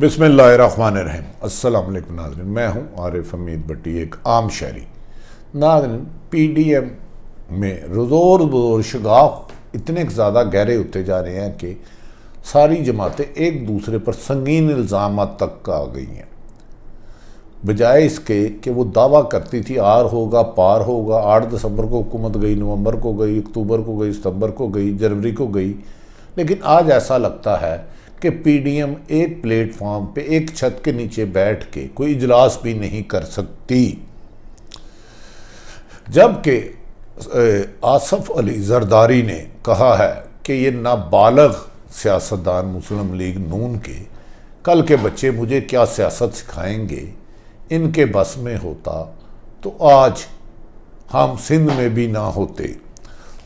अस्सलाम वालेकुम नाजरन मैं हूं आरिफ हमीद भट्टी एक आम शहरी नाजरन पी डी एम में रोज़ोर बज़ोर शगाफ इतने ज़्यादा गहरे होते जा रहे हैं कि सारी जमातें एक दूसरे पर संगीन इल्ज़ाम तक आ गई हैं बजाय इसके कि वो दावा करती थी आर होगा पार होगा आठ दिसंबर को हुकूमत गई नवंबर को गई अक्टूबर को गई सितंबर को गई जनवरी को गई लेकिन आज ऐसा लगता है कि पीडीएम एक प्लेटफॉर्म पे एक छत के नीचे बैठ के कोई इजलास भी नहीं कर सकती जबकि आसफ अली जरदारी ने कहा है कि ये नाबालग सियासतदान मुस्लिम लीग नून के कल के बच्चे मुझे क्या सियासत सिखाएंगे इनके बस में होता तो आज हम सिंध में भी ना होते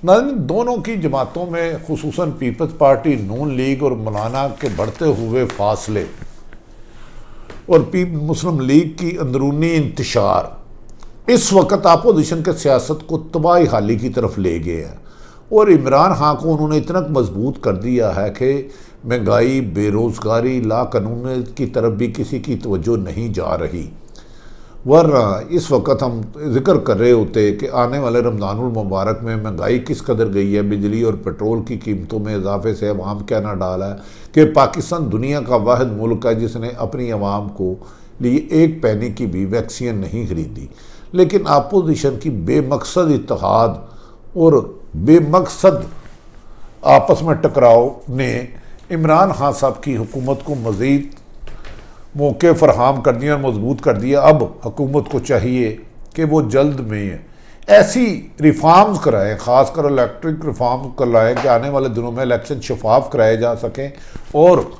नाजन दोनों की जमातों में खसूस पीपल्स पार्टी नून लीग और मौलाना के बढ़ते हुए फासले और पी मुस्लिम लीग की अंदरूनी इंतशार इस वक्त अपोजिशन के सियासत को तबाही हाली की तरफ ले गए हैं और इमरान खां को उन्होंने इतना मजबूत कर दिया है कि महंगाई बेरोज़गारी ला कानून की तरफ भी किसी की तवज्जो नहीं जा रही वरना इस वक्त हम जिक्र कर रहे होते कि आने वाले रमज़ानुल मुबारक में महंगाई किस कदर गई है बिजली और पेट्रोल की कीमतों में इजाफे से अवाम क्या ना डाला है कि पाकिस्तान दुनिया का वाद मुल्क है जिसने अपनी आवाम को लिए एक पैनी की भी वैक्सीन नहीं खरीदी लेकिन अपोजिशन की बेमकसद इतिहाद और बेमकसद आपस में टकराव ने इमरान खान साहब की हुकूमत को मज़ीद मौके फरहम कर दिए और मजबूत कर दिया अब हुकूमत को चाहिए कि वो जल्द में ऐसी रिफॉर्म्स कराएं खासकर इलेक्ट्रिक रिफॉर्म कराएं कि आने वाले दिनों में इलेक्शन शफाफ कराए जा सकें और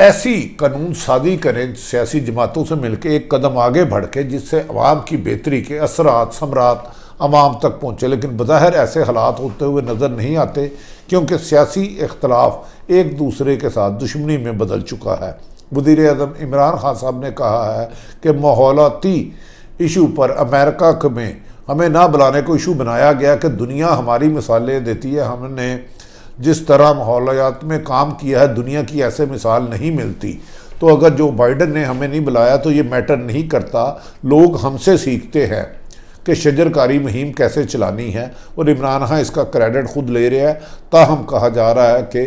ऐसी कानून शादी करें सियासी जमातों से मिलकर एक कदम आगे बढ़ के जिससे आवाम की बेहतरी के असरात समरात आवाम तक पहुँचे लेकिन बज़ाहिर ऐसे हालात होते हुए नज़र नहीं आते क्योंकि सियासी इख्तलाफ एक दूसरे के साथ दुश्मनी में बदल चुका है वजीर अजम इमरान खान साहब ने कहा है कि माहौलती इशू पर अमेरिका में हमें ना बुलाने को इशू बनाया गया कि दुनिया हमारी मिसालें देती है हमने जिस तरह माहौलियात में काम किया है दुनिया की ऐसे मिसाल नहीं मिलती तो अगर जो बाइडन ने हमें नहीं बुलाया तो ये मैटर नहीं करता लोग हमसे सीखते हैं कि शजरकारी मुहिम कैसे चलानी है और इमरान खान इसका क्रेडिट खुद ले रहा है ताहम कहा जा रहा है कि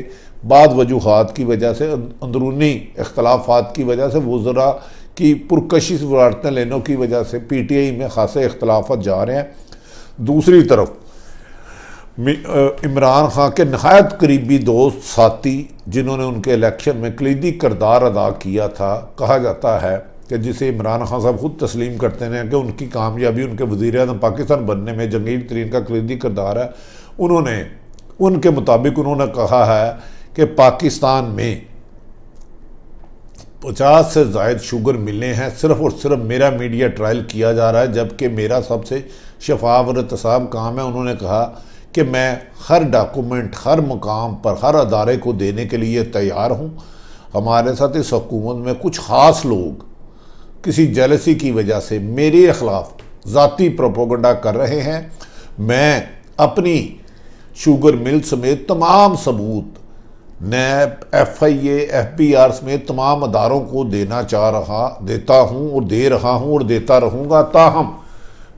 बाद वजूहत की वजह से अंदरूनी अख्तलाफात की वजह से वज़रा की पुरकशिश वारतें लेने की वजह से पी टी आई में खासे अख्तलाफा जा रहे हैं दूसरी तरफ इमरान खां के नहायत करीबी दोस्त साथी जिन्होंने उनके इलेक्शन में कलीदी करदार अदा किया था कहा जाता है कि जिसे इमरान खान साहब खुद तस्लीम करते हैं कि उनकी कामयाबी उनके वज़ी अजम पाकिस्तान बनने में जंगीर तरीन का कलीदी करदार है उन्होंने उनके मुताबिक उन्होंने कहा है कि पाकिस्तान में पचास से जायद शुगर मिले हैं सिर्फ और सिर्फ मेरा मीडिया ट्रायल किया जा रहा है जबकि मेरा सबसे शफाफ और तसाब काम है उन्होंने कहा कि मैं हर डॉक्यूमेंट हर मुकाम पर हर अदारे को देने के लिए तैयार हूँ हमारे साथ इस हकूमत में कुछ ख़ास लोग किसी जलसी की वजह से मेरे ख़िलाफ़ ज़ाती प्रोपोगंडा कर रहे हैं मैं अपनी शुगर मिल समेत तमाम सबूत NAB F I A F B R समेत तमाम अदारों को देना चाह रहा देता हूँ और दे रहा हूँ और देता रहूँगा ताहम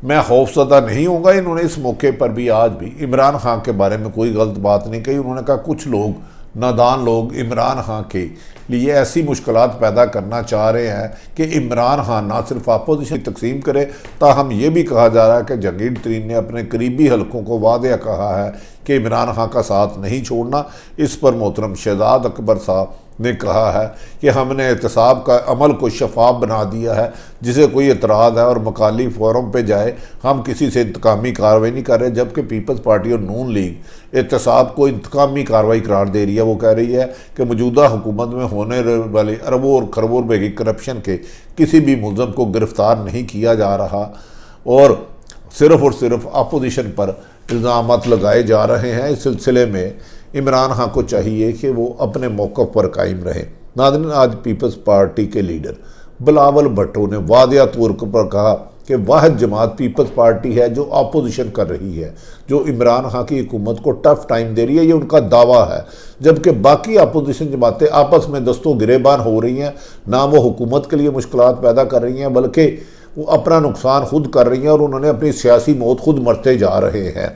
मैं खौफजदा नहीं होऊंगा इन्होंने इस मौके पर भी आज भी इमरान खान के बारे में कोई गलत बात नहीं कही उन्होंने कहा कुछ लोग नादान लोग इमरान खां के लिए ऐसी मुश्किल पैदा करना चाह रहे हैं कि इमरान खान ना सिर्फ अपोजिशन तकसीम करे ताहम यह भी कहा जा रहा है कि जंगीर तरीन ने अपने करीबी हलकों को वादह कहा है कि इमरान खां का साथ नहीं छोड़ना इस पर मोहतरम शहजाद अकबर साहब ने कहा है कि हमने एहतसाब का अमल को शफाफ बना दिया है जिसे कोई एतराज़ है और मकाली फोरम पर जाए हम किसी से इंतकामी कार्रवाई नहीं कर रहे जबकि पीपल्स पार्टी और नून लीग एहतसाब को इंतकामी कार्रवाई करार दे रही है वो कह रही है कि मौजूदा हुकूमत में होने वाले अरबों और खरबों रुपये की करप्शन के किसी भी मुलम को गिरफ़्तार नहीं किया जा रहा और सिर्फ़ और सिर्फ अपोजिशन पर इल्ज़ाम लगाए जा रहे हैं इस सिलसिले में इमरान खां को चाहिए कि वो अपने मौक़ पर कायम रहे नादन आज पीपल्स पार्टी के लीडर बिलावल भट्टो ने वादिया तौर पर कहा कि वह जमात पीपल्स पार्टी है जो अपोजिशन कर रही है जो इमरान खां की हुकूमत को टफ टाइम दे रही है ये उनका दावा है जबकि बाकी अपोजिशन जमातें आपस में दस्तों गिरेबान हो रही हैं ना वो हुकूमत के लिए मुश्किल पैदा कर रही हैं बल्कि वो अपना नुकसान खुद कर रही हैं और उन्होंने अपनी सियासी मौत खुद मरते जा रहे हैं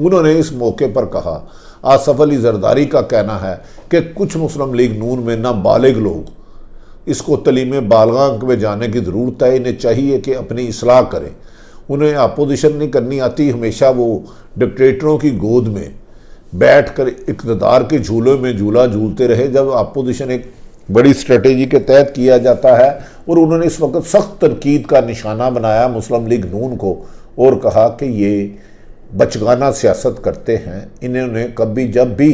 उन्होंने इस मौके पर कहा आसफ अली जरदारी का कहना है कि कुछ मुस्लिम लीग नून में ना बालग लोग इसको तलीम बालगा में जाने की ज़रूरत है इन्हें चाहिए कि अपनी असलाह करें उन्हें अपोजिशन नहीं करनी आती हमेशा वो डिक्टेटरों की गोद में बैठ कर इकतदार के झूलों में झूला झूलते रहे जब अपोजिशन एक बड़ी स्ट्रेटेजी के तहत किया जाता है और उन्होंने इस वक्त सख्त तनकीद का निशाना बनाया मुस्लिम लीग नून को और कहा कि ये बचगाना सियासत करते हैं इन्होंने कभी जब भी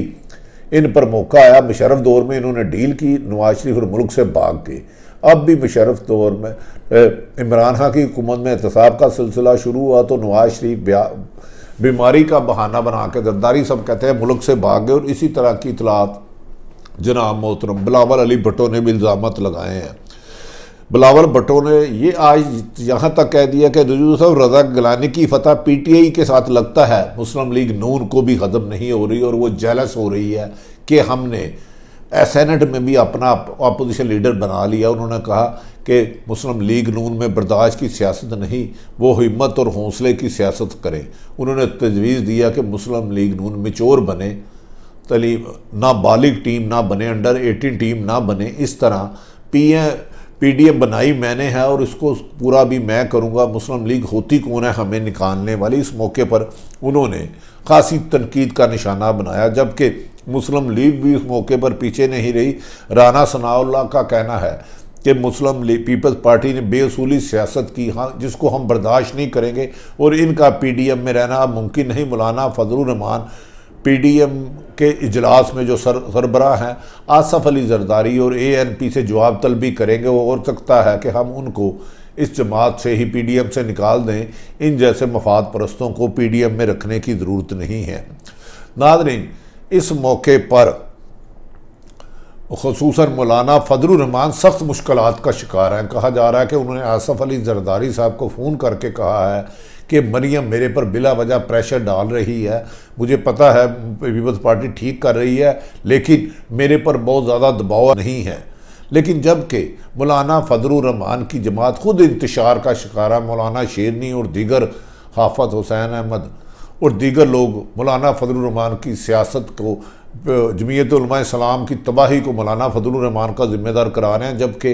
इन पर मौका आया मुशरफ दौर में इन्होंने डील की नवाज शरीफ और मुल्क से भाग गए अब भी मुशरफ दौर में इमरान खां की हुकूमत में एहतसाब का सिलसिला शुरू हुआ तो नवाज शरीफ बीमारी का बहाना बना के गद्दारी सब कहते हैं मुल्क से भाग गए और इसी तरह की इतलात जनाब मोहतरम बिलावल अली भट्टो ने भी इल्ज़ाम लगाए हैं बिलावल भट्टो ने ये आज यहाँ तक कह दिया कि रजू साहब रजा गलानी की फतह पीटीआई के साथ लगता है मुस्लिम लीग नून को भी ख़त्म नहीं हो रही और वो जेलस हो रही है कि हमने सेनेट में भी अपना अपोजिशन लीडर बना लिया उन्होंने कहा कि मुस्लिम लीग नून में बर्दाश्त की सियासत नहीं वो हिम्मत और हौसले की सियासत करें उन्होंने तजवीज़ दिया कि मुस्लिम लीग नून मिचोर बने तली ना बालिग टीम ना बने अंडर एटीन टीम ना बने इस तरह पी पीडीएफ बनाई मैंने है और इसको पूरा भी मैं करूँगा मुस्लिम लीग होती कौन है हमें निकालने वाली इस मौके पर उन्होंने खासी तनकीद का निशाना बनाया जबकि मुस्लिम लीग भी इस मौके पर पीछे नहीं रही राना सनाउल्ला का कहना है कि मुस्लिम लीग पीपल्स पार्टी ने बेअसूली सियासत की हाँ जिसको हम बर्दाश्त नहीं करेंगे और इनका पी में रहना मुमकिन नहीं मौलाना फजलरहमान पी डी एम के इजलास में जो सर सरबरा हैं आसफ़ अली जरदारी और ए एन पी से जवाब तलबी करेंगे वो और सकता है कि हम उनको इस जमात से ही पी डी एम से निकाल दें इन जैसे मफाद परस्तों को पी डी एम में रखने की ज़रूरत नहीं है नादरीन इस मौके पर खसूस मौलाना फजलरहमान सख्त मुश्किल का शिकार हैं कहा जा रहा है कि उन्होंने आसफ़ अली जरदारी साहब को फ़ोन करके कहा है कि मरियम मेरे पर बिला वजह प्रेशर डाल रही है मुझे पता है पीपल्स पार्टी ठीक कर रही है लेकिन मेरे पर बहुत ज़्यादा दबाव नहीं है लेकिन जबकि मौलाना फजलरहमान की जमात खुद इंतशार का शिकार है मौलाना शेरनी और दीगर हाफत हुसैन अहमद और दीगर लोग मौलाना फजलरहमान की सियासत को जमीयत सलाम की तबाही को मौलाना फजलरहमान का ज़िम्मेदार करा रहे हैं जबकि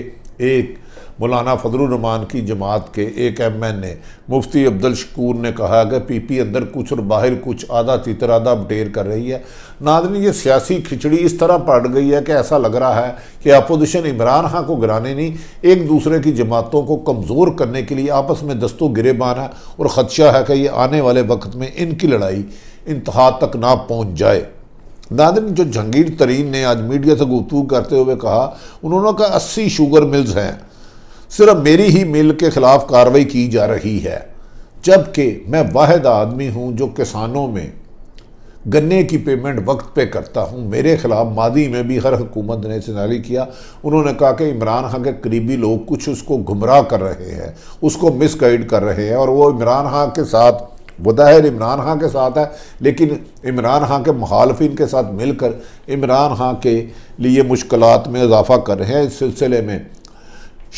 एक मौलाना फजलरहमान की जमात के एक M N A Mufti Abdul Shakoor ने कहा कि पी पी अंदर कुछ और बाहर कुछ आधा तितर आधा बटेर कर रही है नादनी ये सियासी खिचड़ी इस तरह पड़ गई है कि ऐसा लग रहा है कि अपोजिशन इमरान खां को गिराने नहीं एक दूसरे की जमातों को कमज़ोर करने के लिए आपस में दस्तों गिरेबान है और ख़दशा है कि ये आने वाले वक्त में इनकी लड़ाई इंतहा तक ना पहुँच जाए नादिन जो जहांगीर तरीन ने आज मीडिया से गुफ्तू करते हुए कहा उन्होंने कहा अस्सी शुगर मिल्स हैं सिर्फ मेरी ही मिल के ख़िलाफ़ कार्रवाई की जा रही है जबकि मैं वाद आदमी हूँ जो किसानों में गन्ने की पेमेंट वक्त पे करता हूँ मेरे ख़िलाफ़ मादी में भी हर हुकूमत ने सिनारी किया उन्होंने कहा कि इमरान खान के करीबी लोग कुछ उसको गुमराह कर रहे हैं उसको मिसगाइड कर रहे हैं और वो इमरान खान के साथ बुदाहिर इमरान खान के साथ है लेकिन इमरान खान के मुखालफिन के साथ मिलकर इमरान खान के लिए मुश्किल में इजाफा कर रहे हैं इस सिलसिले में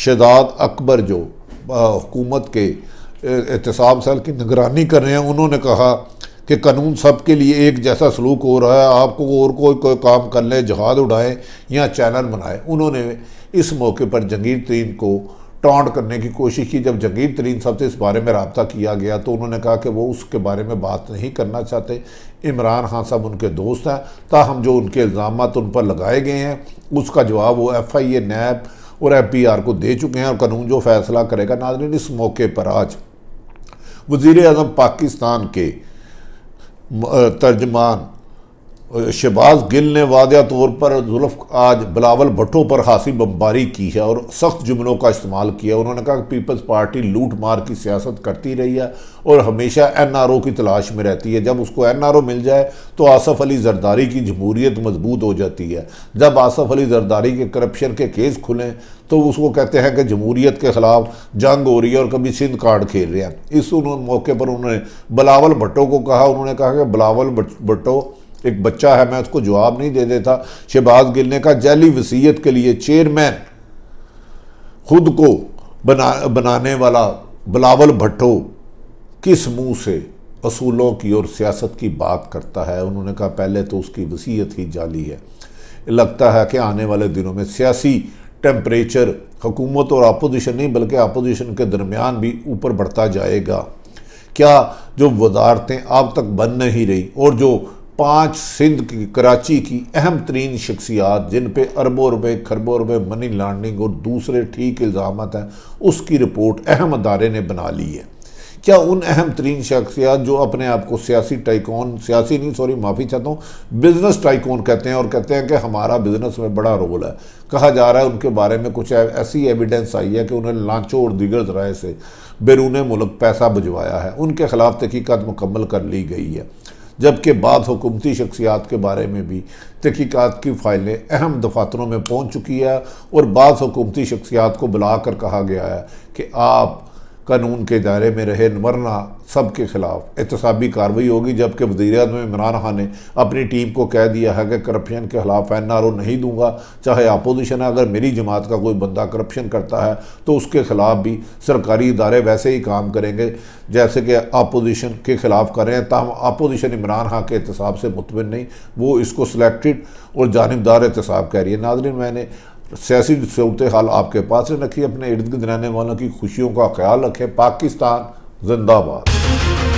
शहजाद अकबर जो हुकूमत के एहतसाब साल की निगरानी कर रहे हैं उन्होंने कहा कि कानून सब के लिए एक जैसा सलूक हो रहा है आपको और कोई कोई काम कर लें जहाज उड़ाएँ या चैनल बनाएं उन्होंने इस मौके पर जंगीर तरीन को टॉन्ट करने की कोशिश की जब जंगीर तरीन साहब से इस बारे में रबता किया गया तो उन्होंने कहा कि वो उसके बारे में बात नहीं करना चाहते इमरान खान साहब उनके दोस्त हैं ताहम जो उनके इल्ज़ाम उन पर लगाए गए हैं उसका जवाब वो एफ आई ए नैब और एफ पी आर को दे चुके हैं और कानून जो फैसला करेगा नाजरीन इस मौके पर आज वज़ी अजम पाकिस्तान के तर्जमान शहबाज गिल ने वादा तौर पर जुल्फ आज बिलावल भट्टो पर खासी बम्बारी की है और सख्त जुमलों का इस्तेमाल किया उन्होंने कहा कि पीपल्स पार्टी लूट मार की सियासत करती रही है और हमेशा एन आर ओ की तलाश में रहती है जब उसको एन आर ओ मिल जाए तो आसफ़ अली जरदारी की जमहूरीत मजबूत हो जाती है जब आसफ़ अली जरदारी के करप्शन के केस खुलें तो उसको कहते हैं कि जमहूरीत के ख़िलाफ़ जंग हो रही है और कभी सिंध कार्ड खेल रहे हैं इस मौके पर उन्होंने बिलावल भट्टो को कहा उन्होंने कहा कि बिलावल भट्टो एक बच्चा है मैं उसको जवाब नहीं दे देता शहबाज गिल ने कहा जैली वसीयत के लिए चेयरमैन खुद को बना बनाने वाला बिलावल भट्टो किस मुंह से असूलों की और सियासत की बात करता है उन्होंने कहा पहले तो उसकी वसीयत ही जाली है लगता है कि आने वाले दिनों में सियासी टेम्परेचर हुकूमत और अपोजिशन नहीं बल्कि अपोजिशन के दरमियान भी ऊपर बढ़ता जाएगा क्या जो वजारतें अब तक बन नहीं रही और जो पांच सिंध की कराची की अहम तरीन शख्सियात जिन पर अरबों रुपए खरबों रुपए मनी लॉन्ड्रिंग और दूसरे ठीक इल्ज़ाम हैं उसकी रिपोर्ट अहम अदारे ने बना ली है क्या उन अहम तरीन शख्सियात जो अपने आप को सियासी टाइकोन सियासी नहीं सॉरी माफ़ी चाहता हूँ बिज़नेस टाइकोन कहते हैं और कहते हैं कि हमारा बिज़नेस में बड़ा रोल है कहा जा रहा है उनके बारे में कुछ ऐसी एविडेंस आई है कि उन्हें लाचों और दिगर जराए से बैरून मुल्क पैसा भिजवाया है उनके खिलाफ तहकीकत मुकम्मल कर ली गई है जबकि बाद हुकूमती शख्सियात के बारे में भी तहकीकत की फ़ाइलें अहम दफातरों में पहुँच चुकी है और बाद हुकूमती शख्सियात को बुला कर कहा गया है कि आप कानून के दायरे में रहे वरना सब के ख़िलाफ़ एहतसाबी कार्रवाई होगी जबकि वजी अजम इमरान खान ने अपनी टीम को कह दिया है कि करप्शन के ख़िलाफ़ एन आर ओ नहीं दूंगा चाहे अपोजिशन है अगर मेरी जमात का कोई बंदा करप्शन करता है तो उसके ख़िलाफ़ भी सरकारी इदारे वैसे ही काम करेंगे जैसे कि अपोजिशन के ख़िलाफ़ कर रहे हैं तहम अपोजिशन इमरान खान के एहतसाब से मुतमिन नहीं वो इसको सिलेक्टेड और जानबदार एहतसाब कह रही है नाजरन मैंने सियासी सूरत हाल आपके पास रखिए अपने इर्द गिर्द रहने वालों की खुशियों का ख्याल रखें पाकिस्तान जिंदाबाद